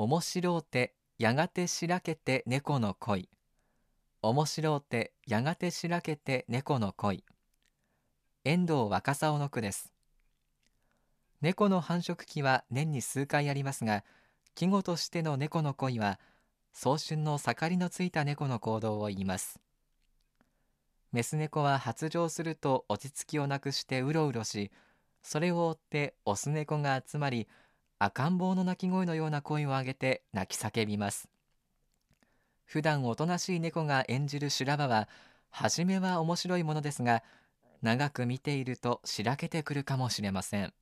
面白うてやがてしらけて猫の恋面白うてやがてしらけて猫の恋遠藤若竿の句です猫の繁殖期は年に数回ありますが季語としての猫の恋は早春の盛りのついた猫の行動を言いますメス猫は発情すると落ち着きをなくしてうろうろしそれを追ってオス猫が集まり赤ん坊の鳴き声のような声を上げて泣き叫びます。普段おとなしい猫が演じる修羅場は、初めは面白いものですが、長く見ているとしらけてくるかもしれません。